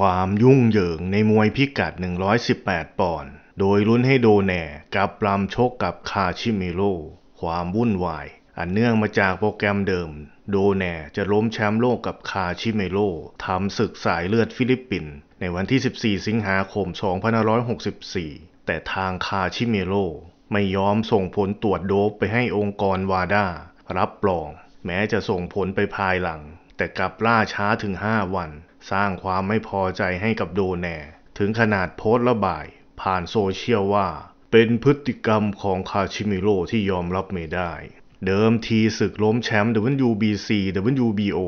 ความยุ่งเหยิงในมวยพิกัด 118 ปอนด์ โดยลุ้นให้โดแน่กับลำชกกับคาชิเมโร่ ความวุ่นวาย อันเนื่องมาจากโปรแกรมเดิม โดแน่จะล้มแชมป์โลกกับคาชิเมโร่ทำศึกสายเลือดฟิลิปปินส์ในวันที่ 14 สิงหาคม 2564 แต่ทางคาชิเมโร่ไม่ยอมส่งผลตรวจโดบไปให้องค์กรวาดารับรอง แม้จะส่งผลไปภายหลัง แต่กลับล่าช้าถึง 5 วันสร้างความไม่พอใจให้กับโดแนถึงขนาดโพสต์ระบาย ผ่านโซเชียลว่า เป็นพฤติกรรมของคาชิมิโร่ที่ยอมรับไม่ได้ เดิมทีศึกล้มแชมป์ WBC WBO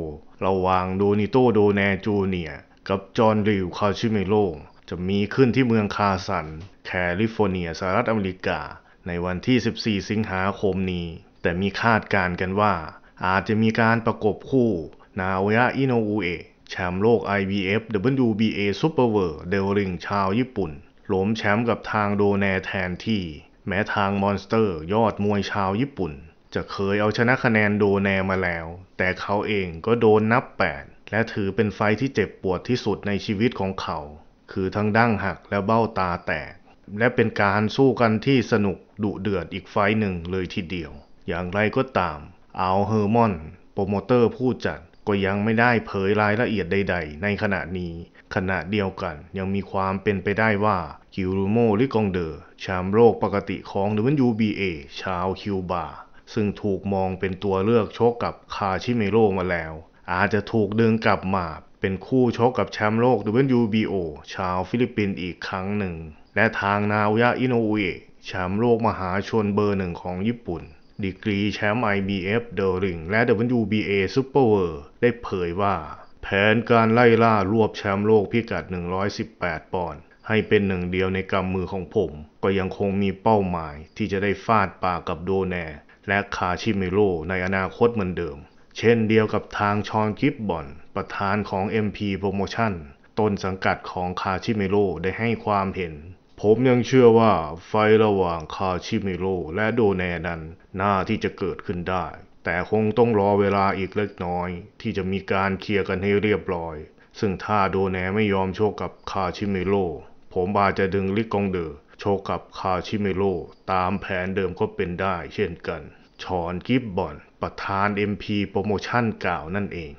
ระหว่างโดนิโตโดแนจูเนียกับจอห์นริวคาชิมิโร่จะมีขึ้นที่เมืองคาสัน แคลิฟอร์เนียสหรัฐอเมริกา ในวันที่ 14 สิงหาคมนี้ แต่มีคาดการณ์กันว่า อาจจะมีการประกบคู่นาโอยะอิโนอุเอะแชมป์โลก IBF WBA Super w o r l d เดลริง ชาวญี่ปุ่น หลมแชมป์กับทางโดแนแทนที่ แม้ทางมอนสเตอร์ยอดมวยชาวญี่ปุ่น จะเคยเอาชนะคะแนนโดแนมาแล้ว แต่เขาเองก็โดนนับ 8 และถือเป็นไฟที่เจ็บปวดที่สุดในชีวิตของเขา คือทั้งดั้งหักและเบ้าตาแตก และเป็นการสู้กันที่สนุกดุเดือดอีกไฟหนึ่งเลยทีเดียว อย่างไรก็ตามอัลเฮอร์มอน โปรโมเตอร์ผู้จัดก็ยังไม่ได้เผยรายละเอียดใด ๆ ในขณะนี้ ขณะเดียวกันยังมีความเป็นไปได้ว่าคิวรูโมหรือกองเดอร์แชมป์โลกปกติของ WBA ชาวคิวบาซึ่งถูกมองเป็นตัวเลือกชกกับคาชิเมโรมาแล้ว อาจจะถูกดึงกลับมา เป็นคู่ชกกับแชมป์โลก WBO ชาวฟิลิปปินส์อีกครั้งหนึ่ง และทางนาวยะอินโนเอแชมป์โลกมหาชนเบอร์หนึ่งของญี่ปุ่นดีกรีแชมป์ IBF เดอริง และ WBA ซูเปอร์เวอร์ได้เผยว่า แผนการไล่ล่ารวบแชมป์โลกพิกัด 118 ปอนด์ให้เป็นหนึ่งเดียวในกำมือของผม ก็ยังคงมีเป้าหมายที่จะได้ฟาดปากกับโดแนและคาชิเมโรในอนาคตเหมือนเดิม เช่นเดียวกับทางชอนกิฟบอน ประธานของ MP Promotion ต้นสังกัดของคาชิเมโรได้ให้ความเห็นผมยังเชื่อว่าไฟระหว่างคาชิมิโรและโดแนนั้นน่าที่จะเกิดขึ้นได้ แต่คงต้องรอเวลาอีกเล็กน้อยที่จะมีการเคลียร์กันให้เรียบร้อย ซึ่งถ้าโดแนไม่ยอมโชคกับคาชิมิโรผมอาจจะดึงลิกองเดอโชคกับคาชิเมโรตามแผนเดิมก็เป็นได้เช่นกัน ชอนกิบบอนประธาน MP โปรโมชั่นกล่าวนั่นเอง